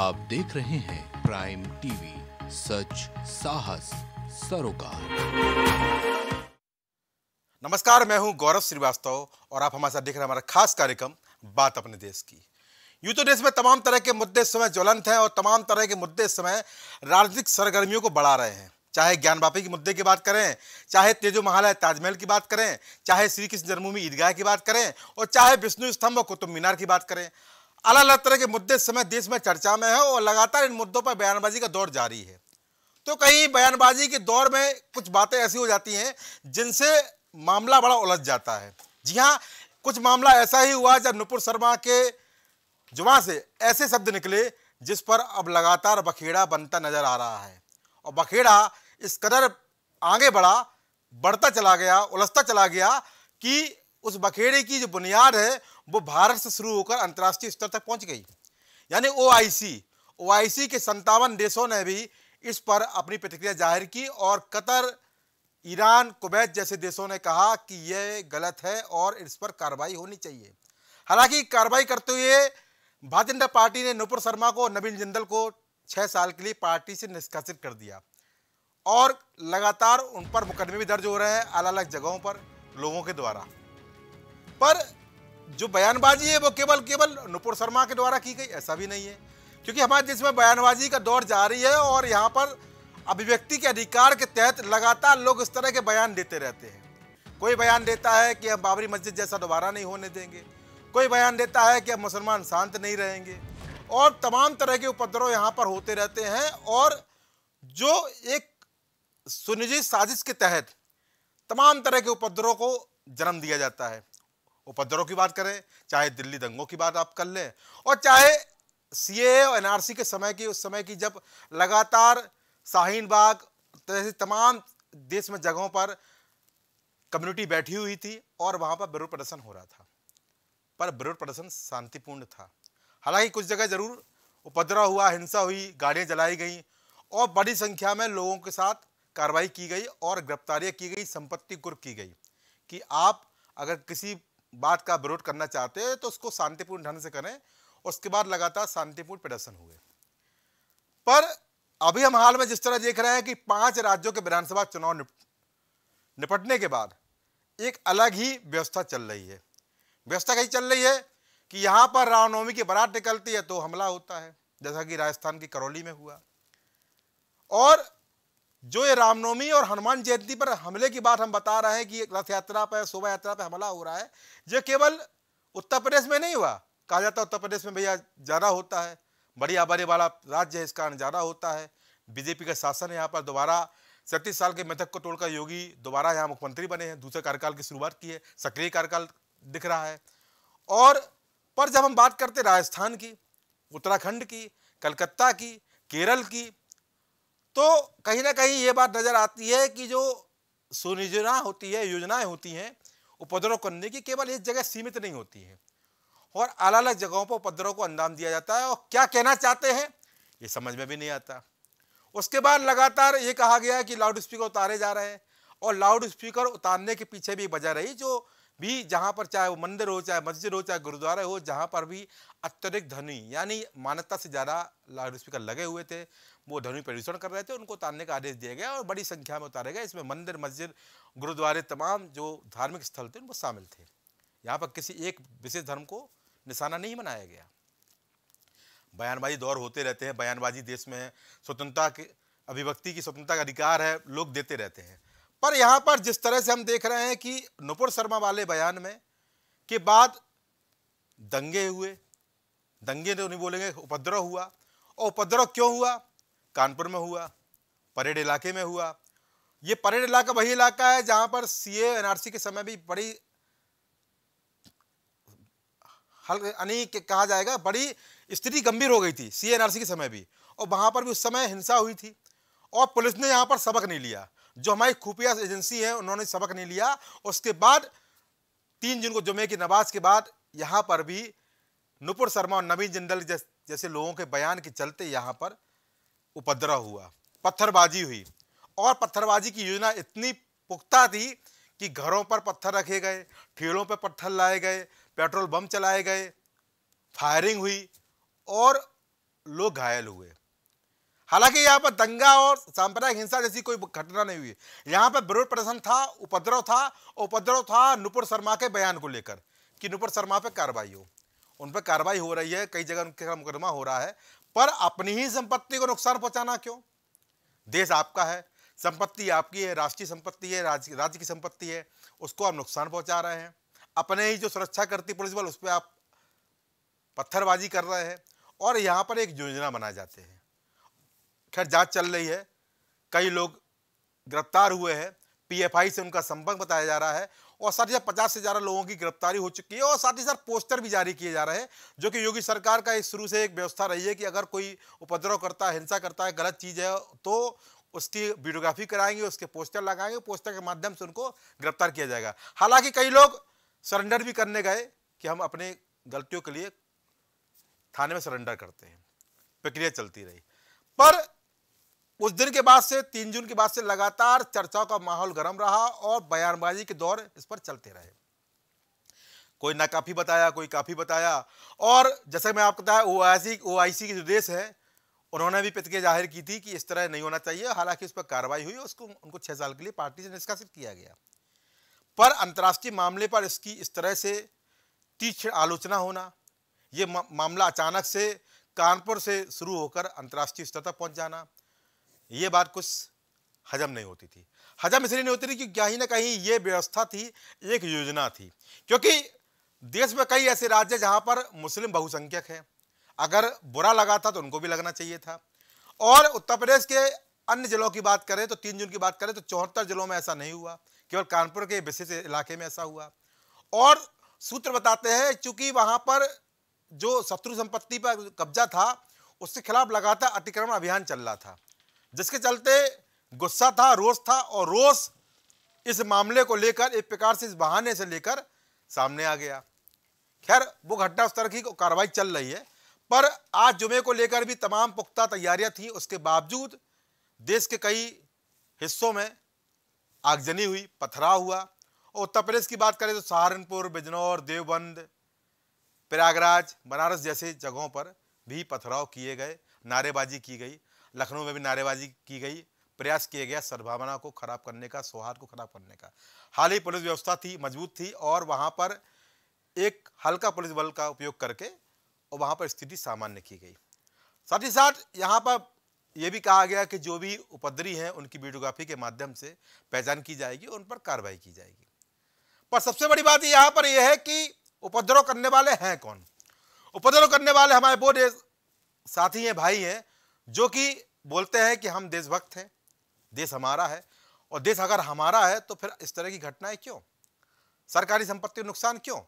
आप देख रहे हैं प्राइम टीवी सच साहस सरोकार नमस्कार मैं हूं गौरव श्रीवास्तव और आप हमारे साथ देख रहे हैं हमारा खास कार्यक्रम बात अपने देश की यूं तो देश में तमाम तरह के मुद्दे इस समय ज्वलंत हैं और तमाम तरह के मुद्दे इस समय राजनीतिक सरगर्मियों को बढ़ा रहे हैं चाहे ज्ञान बापी के मुद्दे की बात करें चाहे तेजो महालय ताजमहल की बात करें चाहे श्री कृष्ण जन्मभूमि ईदगाह की बात करें और चाहे विष्णु स्तंभ और कुतुब मीनार की बात करें अलग अलग तरह के मुद्दे इस समय देश में चर्चा में है और लगातार इन मुद्दों पर बयानबाजी का दौर जारी है तो कहीं बयानबाजी के दौर में कुछ बातें ऐसी हो जाती हैं जिनसे मामला बड़ा उलझ जाता है जी हाँ कुछ मामला ऐसा ही हुआ जब नुपुर शर्मा के जुमा से ऐसे शब्द निकले जिस पर अब लगातार बखेड़ा बनता नजर आ रहा है और बखेड़ा इस कदर आगे बढ़ा बढ़ता चला गया उलझता चला गया कि उस बखेड़े की जो बुनियाद है वो भारत से शुरू होकर अंतर्राष्ट्रीय स्तर तक पहुंच गई यानी ओआईसी ओआईसी के संतावन देशों ने भी इस पर अपनी प्रतिक्रिया जाहिर की और कतर ईरान कुवैत जैसे देशों ने कहा कि यह गलत है और इस पर कार्रवाई होनी चाहिए हालांकि कार्रवाई करते हुए भारतीय जनता पार्टी ने नुपुर शर्मा को नवीन जिंदल को छः साल के लिए पार्टी से निष्कासित कर दिया और लगातार उन पर मुकदमे भी दर्ज हो रहे हैं अलग अलग जगहों पर लोगों के द्वारा पर जो बयानबाजी है वो केवल केवल नुपुर शर्मा के द्वारा की गई ऐसा भी नहीं है क्योंकि हमारे देश में बयानबाजी का दौर जारी है और यहाँ पर अभिव्यक्ति के अधिकार के तहत लगातार लोग इस तरह के बयान देते रहते हैं कोई बयान देता है कि हम बाबरी मस्जिद जैसा दोबारा नहीं होने देंगे कोई बयान देता है कि हम मुसलमान शांत नहीं रहेंगे और तमाम तरह के उपद्रव यहाँ पर होते रहते हैं और जो एक सुनियोजित साजिश के तहत तमाम तरह के उपद्रव को जन्म दिया जाता है उपद्रव की बात करें चाहे दिल्ली दंगों की बात आप कर लें और चाहे सी और एनआरसी के समय की उस समय की जब लगातार शाहीन बाग जैसे तमाम देश में जगहों पर कम्युनिटी बैठी हुई थी और वहाँ पर विरोध प्रदर्शन हो रहा था पर विरोध प्रदर्शन शांतिपूर्ण था हालांकि कुछ जगह जरूर उपद्रव हुआ हिंसा हुई गाड़ियाँ जलाई गई और बड़ी संख्या में लोगों के साथ कार्रवाई की गई और गिरफ्तारियाँ की गई संपत्ति कुर्क की गई कि आप अगर किसी बात का विरोध करना चाहते हैं तो उसको शांतिपूर्ण ढंग से करें उसके बाद लगातार शांतिपूर्ण प्रदर्शन हुए पर अभी हम हाल में जिस तरह देख रहे हैं कि पांच राज्यों के विधानसभा चुनाव निपटने के बाद एक अलग ही व्यवस्था चल रही है व्यवस्था कही चल रही है कि यहाँ पर रामनवमी की बारात निकलती है तो हमला होता है जैसा कि राजस्थान की करौली में हुआ और जो ये रामनवमी और हनुमान जयंती पर हमले की बात हम बता रहे हैं कि रथ यात्रा पर शोभा यात्रा पर हमला हो रहा है जो केवल उत्तर प्रदेश में नहीं हुआ कहा जाता है उत्तर प्रदेश में भैया ज़्यादा होता है बड़ी आबादी वाला राज्य है इस कारण ज़्यादा होता है बीजेपी का शासन यहाँ पर दोबारा सैंतीस साल के मृतक को तोड़कर योगी दोबारा यहाँ मुख्यमंत्री बने हैं दूसरे कार्यकाल की शुरुआत की है सक्रिय कार्यकाल दिख रहा है और पर जब हम बात करते राजस्थान की उत्तराखंड की कलकत्ता की केरल की तो कहीं ना कहीं ये बात नज़र आती है कि जो सुनियोजना होती है योजनाएं होती हैं उपद्रव करने की केवल एक जगह सीमित नहीं होती है और अलग अलग जगहों पर उपद्रव को अंजाम दिया जाता है और क्या कहना चाहते हैं ये समझ में भी नहीं आता उसके बाद लगातार ये कहा गया कि लाउड स्पीकर उतारे जा रहे हैं और लाउड स्पीकर उतारने के पीछे भी वजह रही जो भी जहाँ पर चाहे वो मंदिर हो चाहे मस्जिद हो चाहे गुरुद्वारा हो जहाँ पर भी अत्यधिक ध्वनि यानी मान्यता से ज़्यादा लाउड स्पीकर लगे हुए थे वो ध्वनि प्रदूषण कर रहे थे उनको उतारने का आदेश दिया गया और बड़ी संख्या में उतारे गए इसमें मंदिर मस्जिद गुरुद्वारे तमाम जो धार्मिक स्थल थे उनको शामिल थे यहाँ पर किसी एक विशेष धर्म को निशाना नहीं बनाया गया बयानबाजी दौर होते रहते हैं बयानबाजी देश में स्वतंत्रता के अभिव्यक्ति की स्वतंत्रता का अधिकार है लोग देते रहते हैं पर यहाँ पर जिस तरह से हम देख रहे हैं कि नुपुर शर्मा वाले बयान में के बाद दंगे हुए दंगे तो नहीं बोलेंगे उपद्रव हुआ और उपद्रव क्यों हुआ कानपुर में हुआ परेड इलाके में हुआ ये परेड इलाका वही इलाका है जहां पर सीए एनआरसी के समय भी बड़ी हल अनेक कहा जाएगा बड़ी स्थिति गंभीर हो गई थी सीएनआरसी के समय भी और वहां पर भी उस समय हिंसा हुई थी और पुलिस ने यहाँ पर सबक नहीं लिया जो हमारी खुफिया एजेंसी है उन्होंने सबक नहीं लिया उसके बाद तीन जून को जुमे की नमाज के बाद यहाँ पर भी नुपुर शर्मा और नवीन जिंदल जैसे लोगों के बयान के चलते यहाँ पर उपद्रव हुआ पत्थरबाजी हुई और पत्थरबाजी की योजना इतनी पुख्ता थी कि घरों पर पत्थर रखे गए ठेलों पर पत्थर लाए गए पेट्रोल बम चलाए गए फायरिंग हुई और लोग घायल हुए हालांकि यहाँ पर दंगा और सांप्रदायिक हिंसा जैसी कोई घटना नहीं हुई यहाँ पर विरोध प्रदर्शन था उपद्रव था उपद्रव था नुपुर शर्मा के बयान को लेकर कि नुपुर शर्मा पर कार्रवाई हो उन पर कार्रवाई हो रही है कई जगह उनके मुकदमा हो रहा है पर अपनी ही संपत्ति को नुकसान पहुंचाना क्यों देश आपका है संपत्ति आपकी है राष्ट्रीय संपत्ति है राज्य राज्य की संपत्ति है उसको आप नुकसान पहुंचा रहे हैं अपने ही जो सुरक्षा करती पुलिस बल उस पर आप पत्थरबाजी कर रहे हैं और यहाँ पर एक योजना बनाए जाते हैं खैर जांच चल रही है कई लोग गिरफ्तार हुए हैं पीएफआई से उनका संपर्क बताया जा रहा है और साथ ही साथ पचास से ज़्यादा लोगों की गिरफ्तारी हो चुकी है और साथ ही साथ पोस्टर भी जारी किए जा रहे हैं जो कि योगी सरकार का एक शुरू से एक व्यवस्था रही है कि अगर कोई उपद्रव करता है हिंसा करता है गलत चीज़ है तो उसकी वीडियोग्राफी कराएंगे उसके पोस्टर लगाएंगे पोस्टर के माध्यम से उनको गिरफ्तार किया जाएगा हालांकि कई लोग सरेंडर भी करने गए कि हम अपने गलतियों के लिए थाने में सरेंडर करते हैं प्रक्रिया चलती रही पर उस दिन के बाद से तीन जून के बाद से लगातार चर्चाओं का माहौल गर्म रहा और बयानबाजी के दौर इस पर चलते रहे कोई ना काफ़ी बताया कोई काफ़ी बताया और जैसे मैं आपको बताया ओआईसी ओआईसी के जो देश है उन्होंने भी प्रतिक्रिया जाहिर की थी कि इस तरह नहीं होना चाहिए हालांकि उस पर कार्रवाई हुई उसको उनको छह साल के लिए पार्टी से निष्कासित किया गया पर अंतर्राष्ट्रीय मामले पर इसकी इस तरह से तीक्ष्ण आलोचना होना ये मामला अचानक से कानपुर से शुरू होकर अंतर्राष्ट्रीय स्तर तक पहुंच जाना ये बात कुछ हजम नहीं होती थी हजम इसलिए नहीं होती थी क्योंकि कहीं ना कहीं ये व्यवस्था थी एक योजना थी क्योंकि देश में कई ऐसे राज्य जहाँ पर मुस्लिम बहुसंख्यक हैं अगर बुरा लगा था तो उनको भी लगना चाहिए था और उत्तर प्रदेश के अन्य जिलों की बात करें तो तीन जून की बात करें तो चौहत्तर जिलों में ऐसा नहीं हुआ केवल कानपुर के विशेष इलाके में ऐसा हुआ और सूत्र बताते हैं चूंकि वहाँ पर जो शत्रु संपत्ति पर कब्जा था उसके खिलाफ लगातार अतिक्रमण अभियान चल रहा था जिसके चलते गुस्सा था रोष था और रोष इस मामले को लेकर एक प्रकार से इस बहाने से लेकर सामने आ गया खैर वो घटना उस तरह की कार्रवाई चल रही है पर आज जुमे को लेकर भी तमाम पुख्ता तैयारियां थी उसके बावजूद देश के कई हिस्सों में आगजनी हुई पथराव हुआ और उत्तर प्रदेश की बात करें तो सहारनपुर बिजनौर देवबंद प्रयागराज बनारस जैसे जगहों पर भी पथराव किए गए नारेबाजी की गई लखनऊ में भी नारेबाजी की गई प्रयास किया गया सद्भावना को खराब करने का सौहार्द को खराब करने का हाल ही पुलिस व्यवस्था थी मजबूत थी और वहाँ पर एक हल्का पुलिस बल का उपयोग करके और वहाँ पर स्थिति सामान्य की गई साथ ही साथ यहाँ पर यह भी कहा गया कि जो भी उपद्री हैं उनकी वीडियोग्राफी के माध्यम से पहचान की जाएगी और उन पर कार्रवाई की जाएगी पर सबसे बड़ी बात यहाँ पर यह है कि उपद्रव करने वाले हैं कौन उपद्रव करने वाले हमारे बोर्ड साथी हैं भाई हैं जो कि बोलते हैं कि हम देशभक्त हैं देश हमारा है और देश अगर हमारा है तो फिर इस तरह की घटनाएं क्यों सरकारी संपत्ति को नुकसान क्यों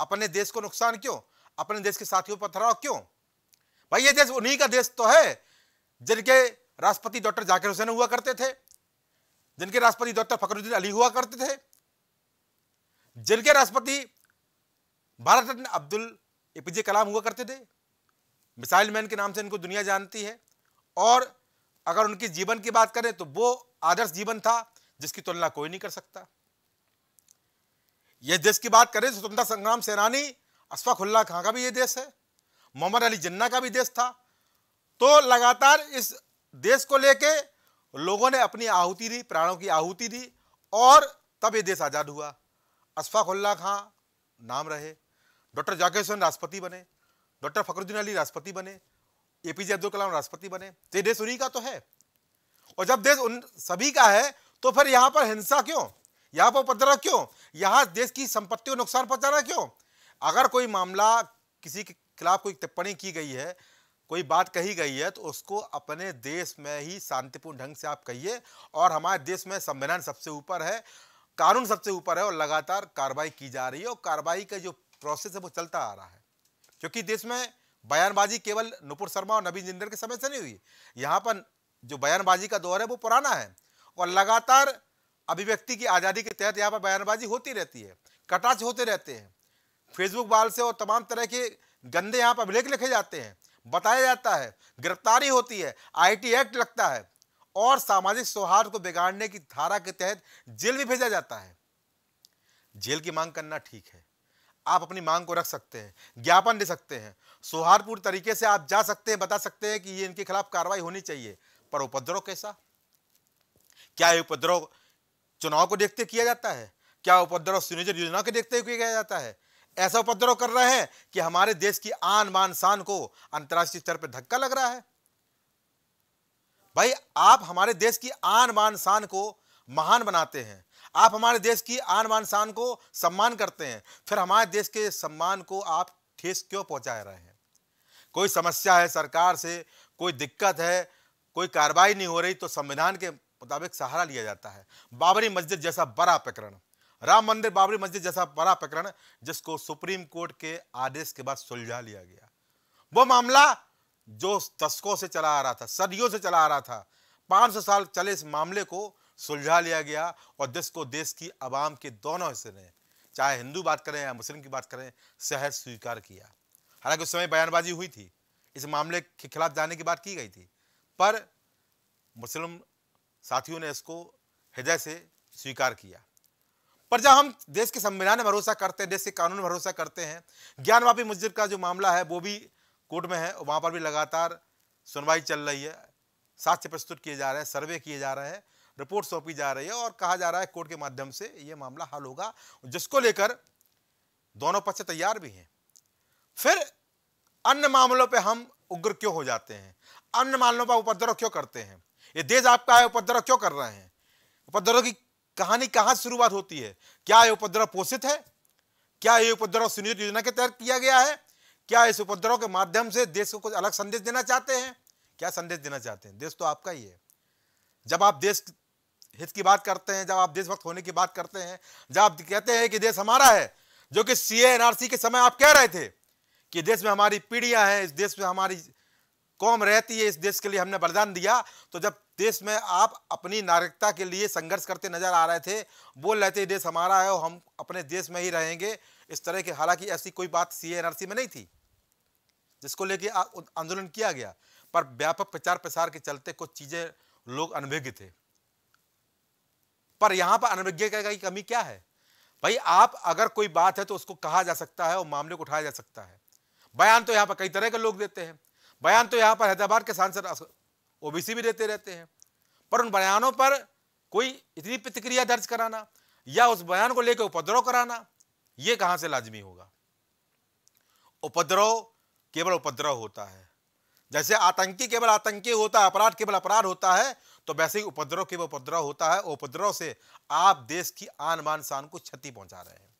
अपने देश को नुकसान क्यों अपने देश के साथियों पर पथराव क्यों भाई ये देश उन्हीं का देश तो है जिनके राष्ट्रपति डॉक्टर जाकिर हुसैन हुआ करते थे जिनके राष्ट्रपति डॉक्टर फखरुद्दीन अली हुआ करते थे जिनके राष्ट्रपति भारत रत्न अब्दुल एपीजे कलाम हुआ करते थे मिसाइल मैन के नाम से इनको दुनिया जानती है और अगर उनके जीवन की बात करें तो वो आदर्श जीवन था जिसकी तुलना कोई नहीं कर सकता यह देश की बात करें तो स्वतंत्रता संग्राम सेनानी अशफाकुल्ला खां का भी यह देश है मोहम्मद अली जिन्ना का भी देश था तो लगातार इस देश को लेके लोगों ने अपनी आहुति दी प्राणों की आहुति दी और तब ये देश आज़ाद हुआ अशफाक उल्ला खां नाम रहे डॉक्टर जाकेश्वर राष्ट्रपति बने डॉक्टर फखरुद्दीन अली राष्ट्रपति बने ए पी जे अब्दुल कलाम राष्ट्रपति बने तो ये देश उन्हीं का तो है और जब देश उन सभी का है तो फिर यहाँ पर हिंसा क्यों यहाँ पर उपद्रव क्यों यहाँ देश की संपत्ति को नुकसान पहुँचाना क्यों अगर कोई मामला किसी के खिलाफ कोई टिप्पणी की गई है कोई बात कही गई है तो उसको अपने देश में ही शांतिपूर्ण ढंग से आप कहिए और हमारे देश में संविधान सबसे ऊपर है कानून सबसे ऊपर है और लगातार कार्रवाई की जा रही है और कार्रवाई का जो प्रोसेस है वो चलता आ रहा है क्योंकि देश में बयानबाजी केवल नुपुर शर्मा और नवीन जिंदल के समय से नहीं हुई यहाँ पर जो बयानबाजी का दौर है वो पुराना है और लगातार अभिव्यक्ति की आज़ादी के तहत यहाँ पर बयानबाजी होती रहती है कटाच होते रहते हैं फेसबुक वाल से और तमाम तरह के गंदे यहाँ पर अभिलेख लिखे जाते हैं बताया जाता है गिरफ्तारी होती है आईटी एक्ट लगता है और सामाजिक सौहार्द को बिगाड़ने की धारा के तहत जेल भी भेजा जाता है जेल की मांग करना ठीक है आप अपनी मांग को रख सकते हैं ज्ञापन दे सकते हैं सौहार्दपूर्ण तरीके से आप जा सकते हैं बता सकते हैं कि ये इनके खिलाफ कार्रवाई होनी चाहिए पर उपद्रव कैसा क्या ये उपद्रव चुनाव को देखते किया जाता है क्या उपद्रव सुनियोजन योजना को देखते हुए किया जाता है ऐसा उपद्रव कर रहे हैं कि हमारे देश की आन मान शान को अंतर्राष्ट्रीय स्तर पर धक्का लग रहा है भाई आप हमारे देश की आन मान शान को महान बनाते हैं आप हमारे देश की आन बान शान को सम्मान करते हैं फिर हमारे देश के सम्मान को आप ठेस क्यों पहुँचा रहे हैं कोई समस्या है सरकार से कोई दिक्कत है कोई कार्रवाई नहीं हो रही तो संविधान के मुताबिक सहारा लिया जाता है बाबरी मस्जिद जैसा बड़ा प्रकरण राम मंदिर बाबरी मस्जिद जैसा बड़ा प्रकरण जिसको सुप्रीम कोर्ट के आदेश के बाद सुलझा लिया गया वो मामला जो दशकों से चला आ रहा था सदियों से चला आ रहा था पाँच सौ साल चले इस मामले को सुलझा लिया गया और देश को देश की आवाम के दोनों हिस्से ने चाहे हिंदू बात करें या मुस्लिम की बात करें सहज स्वीकार किया हालांकि उस समय बयानबाजी हुई थी इस मामले के खिलाफ जाने की बात की गई थी पर मुस्लिम साथियों ने इसको हृदय से स्वीकार किया पर जब हम देश के संविधान में भरोसा करते हैं देश के कानून में भरोसा करते हैं ज्ञानवापी मस्जिद का जो मामला है वो भी कोर्ट में है वहाँ पर भी लगातार सुनवाई चल रही है साक्ष्य प्रस्तुत किए जा रहे हैं सर्वे किए जा रहे हैं रिपोर्ट सौंपी जा रही है और कहा जा रहा है कोर्ट के माध्यम से ये मामला हल होगा जिसको लेकर दोनों पक्ष तैयार भी हैं फिर अन्य मामलों पे हम उग्र क्यों हो जाते हैं अन्य मामलों पर उपद्रव क्यों करते हैं ये देश आपका है उपद्रव क्यों कर रहे हैं उपद्रव की कहानी कहाँ से शुरुआत होती है क्या ये उपद्रव पोषित है क्या ये उपद्रव सुनियोजित योजना के तहत किया गया है क्या इस उपद्रव के माध्यम से देश को कुछ अलग संदेश देना चाहते हैं क्या संदेश देना चाहते हैं देश तो आपका ही है जब आप देश हित की बात करते हैं जब आप देशभक्त होने की बात करते हैं जब आप कहते हैं कि देश हमारा है जो कि सी के समय आप कह रहे थे कि देश में हमारी पीढ़ियां हैं इस देश में हमारी कौम रहती है इस देश के लिए हमने बलिदान दिया तो जब देश में आप अपनी नागरिकता के लिए संघर्ष करते नजर आ रहे थे बोल रहे थे देश हमारा है और हम अपने देश में ही रहेंगे इस तरह की हालांकि ऐसी कोई बात सी में नहीं थी जिसको लेके आंदोलन किया गया पर व्यापक प्रचार प्रसार के चलते कुछ चीज़ें लोग अनभिज्ञ थे पर यहां पर अनभिज्ञ की कमी क्या है भाई आप अगर कोई बात है तो उसको कहा जा सकता है और मामले को उठाया जा सकता है बयान तो यहाँ पर कई तरह के लोग देते हैं बयान तो यहाँ पर हैदराबाद के सांसद ओबीसी भी देते रहते हैं पर उन बयानों पर कोई इतनी प्रतिक्रिया दर्ज कराना या उस बयान को लेकर उपद्रव कराना यह कहां से लाजमी होगा उपद्रव केवल उपद्रव होता है जैसे आतंकी केवल आतंकी होता है अपराध केवल अपराध होता है तो वैसे ही उपद्रव के वो उपद्रव होता है उपद्रव से आप देश की आन मान शान को क्षति पहुंचा रहे हैं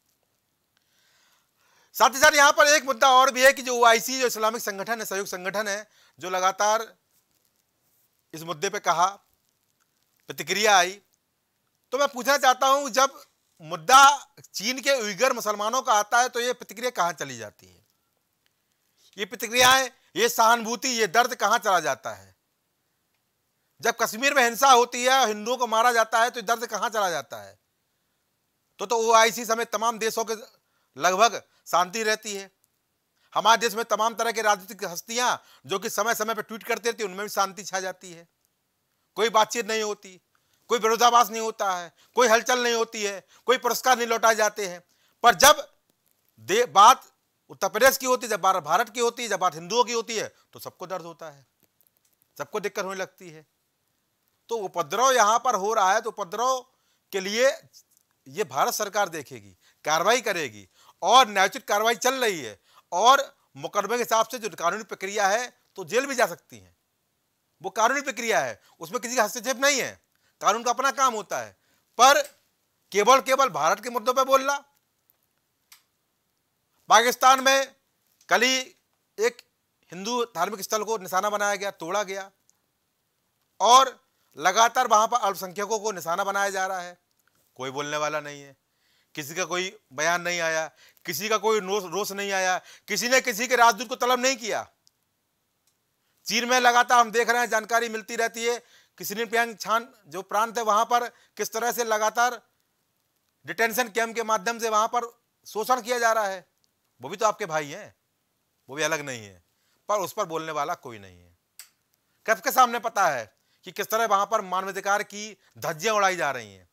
साथ ही साथ यहां पर एक मुद्दा और भी है कि जो ओआईसी जो इस्लामिक संगठन है सहयोग संगठन है जो लगातार इस मुद्दे पे कहा प्रतिक्रिया आई तो मैं पूछना चाहता हूं जब मुद्दा चीन के उइगर मुसलमानों का आता है तो ये प्रतिक्रिया कहां चली जाती है ये प्रतिक्रियाएं ये सहानुभूति ये दर्द कहां चला जाता है जब कश्मीर में हिंसा होती है और हिंदुओं को मारा जाता है तो दर्द कहाँ चला जाता है तो तो ओआईसी समेत तमाम देशों के लगभग शांति रहती है हमारे देश में तमाम तरह की राजनीतिक हस्तियां जो कि समय समय पर ट्वीट करती रहती उनमें भी शांति छा जाती है कोई बातचीत नहीं होती कोई विरोधाभास नहीं होता है कोई हलचल नहीं होती है कोई पुरस्कार नहीं लौटाए जाते हैं पर जब दे बात उत्तर प्रदेश की होती है जब बात भारत की होती है जब बात हिंदुओं की होती है तो सबको दर्द होता है सबको दिक्कत होने लगती है तो उपद्रव यहां पर हो रहा है तो उपद्रव के लिए ये भारत सरकार देखेगी कार्रवाई करेगी और न्यायोचित कार्रवाई चल रही है और मुकदमे के हिसाब से जो कानूनी प्रक्रिया है तो जेल भी जा सकती हैं वो कानूनी प्रक्रिया है उसमें किसी का हस्तक्षेप नहीं है कानून का अपना काम होता है पर केवल केवल भारत के मुद्दों पर बोलना पाकिस्तान में कल ही एक हिंदू धार्मिक स्थल को निशाना बनाया गया तोड़ा गया और लगातार वहाँ पर अल्पसंख्यकों को निशाना बनाया जा रहा है कोई बोलने वाला नहीं है किसी का कोई बयान नहीं आया किसी का कोई रोष नहीं आया किसी ने किसी के राजदूत को तलब नहीं किया चीन में लगातार हम देख रहे हैं जानकारी मिलती रहती है कि सिनिपियांग छान जो प्रांत है वहाँ पर किस तरह से लगातार डिटेंशन कैम्प के माध्यम से वहाँ पर शोषण किया जा रहा है वो भी तो आपके भाई हैं वो भी अलग नहीं है पर उस पर बोलने वाला कोई नहीं है कब के सामने पता है कि किस तरह वहाँ पर मानवाधिकार की धज्जियाँ उड़ाई जा रही हैं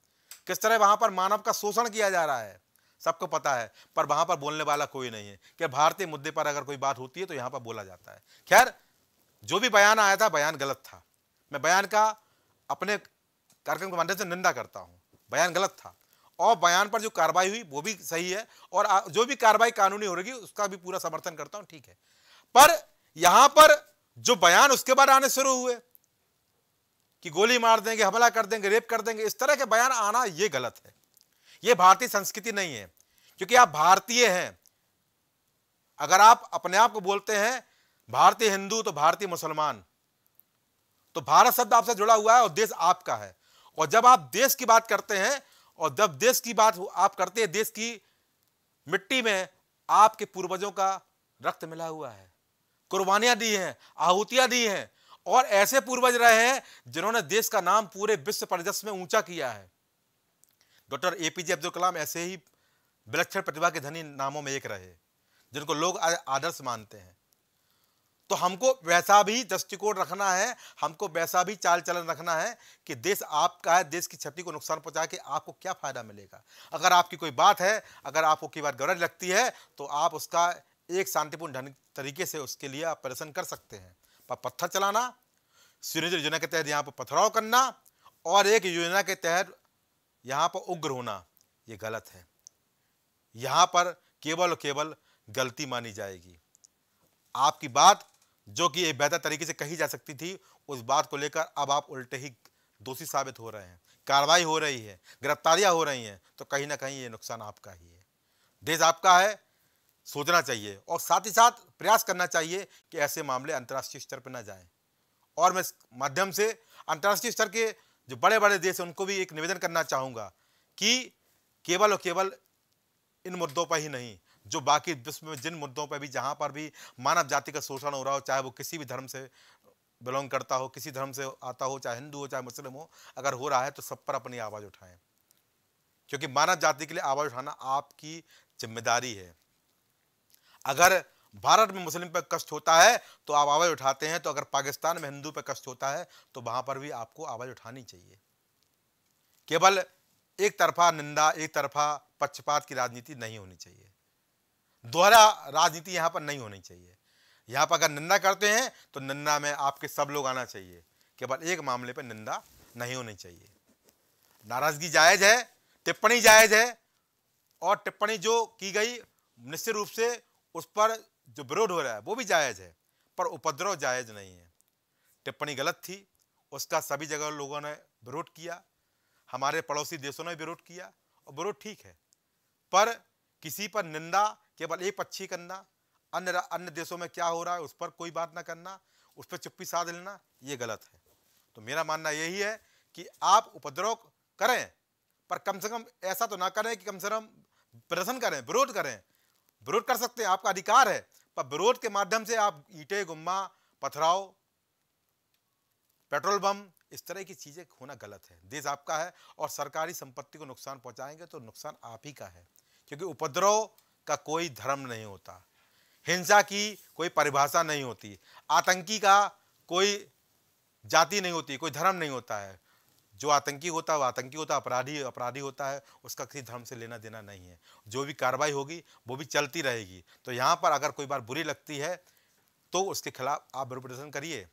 किस तरह वहाँ पर मानव का शोषण किया जा रहा है सबको पता है पर वहाँ पर बोलने वाला कोई नहीं है कि भारतीय मुद्दे पर अगर कोई बात होती है तो यहाँ पर बोला जाता है खैर जो भी बयान आया था बयान गलत था मैं बयान का अपने कार्यक्रम के माध्यम से निंदा करता हूँ बयान गलत था और बयान पर जो कार्रवाई हुई वो भी सही है और जो भी कार्रवाई कानूनी हो रही उसका भी पूरा समर्थन करता हूँ ठीक है पर यहाँ पर जो बयान उसके बाद आने शुरू हुए कि गोली मार देंगे हमला कर देंगे रेप कर देंगे इस तरह के बयान आना ये गलत है ये भारतीय संस्कृति नहीं है क्योंकि आप भारतीय हैं अगर आप अपने आप को बोलते हैं भारतीय हिंदू तो भारतीय मुसलमान तो भारत शब्द आपसे जुड़ा हुआ है और देश आपका है और जब आप देश की बात करते हैं और जब देश की बात आप करते हैं देश की मिट्टी में आपके पूर्वजों का रक्त मिला हुआ है कुर्बानियां दी हैं आहूतियां दी हैं और ऐसे पूर्वज रहे हैं जिन्होंने देश का नाम पूरे विश्व परिदृश्य में ऊंचा किया है doctor A P J Abdul Kalam ऐसे ही विलक्षण प्रतिभा के धनी नामों में एक रहे जिनको लोग आदर्श मानते हैं तो हमको वैसा भी दृष्टिकोण रखना है हमको वैसा भी चाल चलन रखना है कि देश आपका है देश की क्षति को नुकसान पहुंचा के आपको क्या फ़ायदा मिलेगा अगर आपकी कोई बात है अगर आपको की बात गरज लगती है तो आप उसका एक शांतिपूर्ण ढंग तरीके से उसके लिए आप प्रदर्शन कर सकते हैं पर पत्थर चलाना सूर्य योजना के तहत यहाँ पर पथराव करना और एक योजना के तहत यहाँ पर उग्र होना ये गलत है यहाँ पर केवल और केवल गलती मानी जाएगी आपकी बात जो कि एक बेहतर तरीके से कही जा सकती थी उस बात को लेकर अब आप उल्टे ही दोषी साबित हो रहे हैं कार्रवाई हो रही है गिरफ्तारियां हो रही हैं तो कहीं ना कहीं ये नुकसान आपका ही है देश आपका है सोचना चाहिए और साथ ही साथ प्रयास करना चाहिए कि ऐसे मामले अंतर्राष्ट्रीय स्तर पर ना जाए और मैं माध्यम से अंतर्राष्ट्रीय स्तर के जो बड़े बड़े देश हैं उनको भी एक निवेदन करना चाहूँगा कि केवल और केवल इन मुद्दों पर ही नहीं जो बाकी विश्व में जिन मुद्दों पर भी जहाँ पर भी मानव जाति का शोषण हो रहा हो चाहे वो किसी भी धर्म से बिलोंग करता हो किसी धर्म से आता हो चाहे हिंदू हो चाहे मुस्लिम हो अगर हो रहा है तो सब पर अपनी आवाज़ उठाएं क्योंकि मानव जाति के लिए आवाज़ उठाना आपकी जिम्मेदारी है अगर भारत में मुस्लिम पर कष्ट होता है तो आप आवाज़ उठाते हैं तो अगर पाकिस्तान में हिंदू पर कष्ट होता है तो वहां पर भी आपको आवाज़ उठानी चाहिए केवल एक तरफा निंदा एक तरफा पक्षपात की राजनीति नहीं होनी चाहिए दोहरा राजनीति यहां पर नहीं होनी चाहिए यहां पर अगर निंदा करते हैं तो निंदा में आपके सब लोग आना चाहिए केवल एक मामले पर निंदा नहीं होनी चाहिए नाराज़गी जायज़ है टिप्पणी जायज़ है और टिप्पणी जो की गई निश्चित रूप से उस पर जो विरोध हो रहा है वो भी जायज़ है पर उपद्रव जायज़ नहीं है टिप्पणी गलत थी उसका सभी जगह लोगों ने विरोध किया हमारे पड़ोसी देशों ने विरोध किया और विरोध ठीक है पर किसी पर निंदा केवल एक पक्षी करना अन्य अन्य देशों में क्या हो रहा है उस पर कोई बात ना करना उस पर चुप्पी साध लेना ये गलत है तो मेरा मानना यही है कि आप उपद्रव करें पर कम से कम ऐसा तो ना करें कि कम से कम प्रदर्शन करें विरोध करें विरोध कर सकते हैं आपका अधिकार है पर विरोध के माध्यम से आप ईटे गुम्मा पथराव पेट्रोल बम इस तरह की चीज़ें होना गलत है देश आपका है और सरकारी संपत्ति को नुकसान पहुंचाएंगे तो नुकसान आप ही का है क्योंकि उपद्रव का कोई धर्म नहीं होता हिंसा की कोई परिभाषा नहीं होती आतंकी का कोई जाति नहीं होती कोई धर्म नहीं होता है जो आतंकी होता है वो आतंकी होता है अपराधी अपराधी होता है उसका किसी धर्म से लेना देना नहीं है जो भी कार्रवाई होगी वो भी चलती रहेगी तो यहाँ पर अगर कोई बार बुरी लगती है तो उसके खिलाफ आप विरोध प्रदर्शन करिए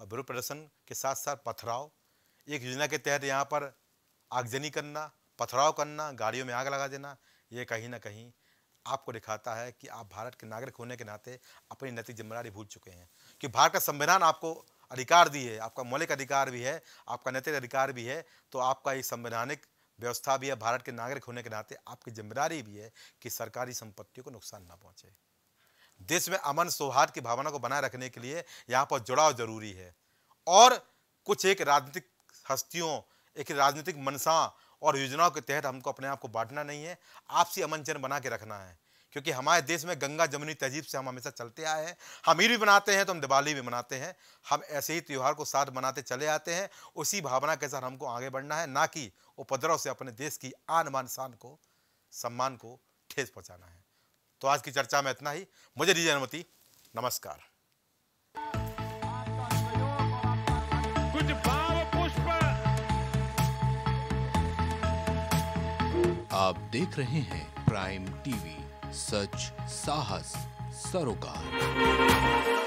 और विरोध प्रदर्शन के साथ साथ पथराव एक योजना के तहत यहाँ पर आगजनी करना पथराव करना गाड़ियों में आग लगा देना ये कहीं ना कहीं आपको दिखाता है कि आप भारत के नागरिक होने के नाते अपनी नैतिक जिम्मेदारी भूल चुके हैं कि भारत का संविधान आपको अधिकार दी है आपका मौलिक अधिकार भी है आपका नैतिक अधिकार भी है तो आपका ये संवैधानिक व्यवस्था भी है भारत के नागरिक होने के नाते आपकी जिम्मेदारी भी है कि सरकारी संपत्तियों को नुकसान ना पहुँचे देश में अमन सौहार्द की भावना को बनाए रखने के लिए यहाँ पर जुड़ाव जरूरी है और कुछ एक राजनीतिक हस्तियों एक राजनीतिक मनसा और योजनाओं के तहत हमको अपने आप को बांटना नहीं है आपसी अमन चैन बना के रखना है क्योंकि हमारे देश में गंगा जमुनी तहजीब से हम हमेशा चलते आए हैं हम ईद भी मनाते हैं तो हम दिवाली भी मनाते हैं हम ऐसे ही त्यौहार को साथ मनाते चले आते हैं उसी भावना के साथ हमको आगे बढ़ना है ना कि उपद्रव से अपने देश की आन मान शान को सम्मान को ठेस पहुँचाना है तो आज की चर्चा में इतना ही मुझे दीजिए अनुमति नमस्कार पुष्प आप देख रहे हैं प्राइम टीवी सच साहस सरोकार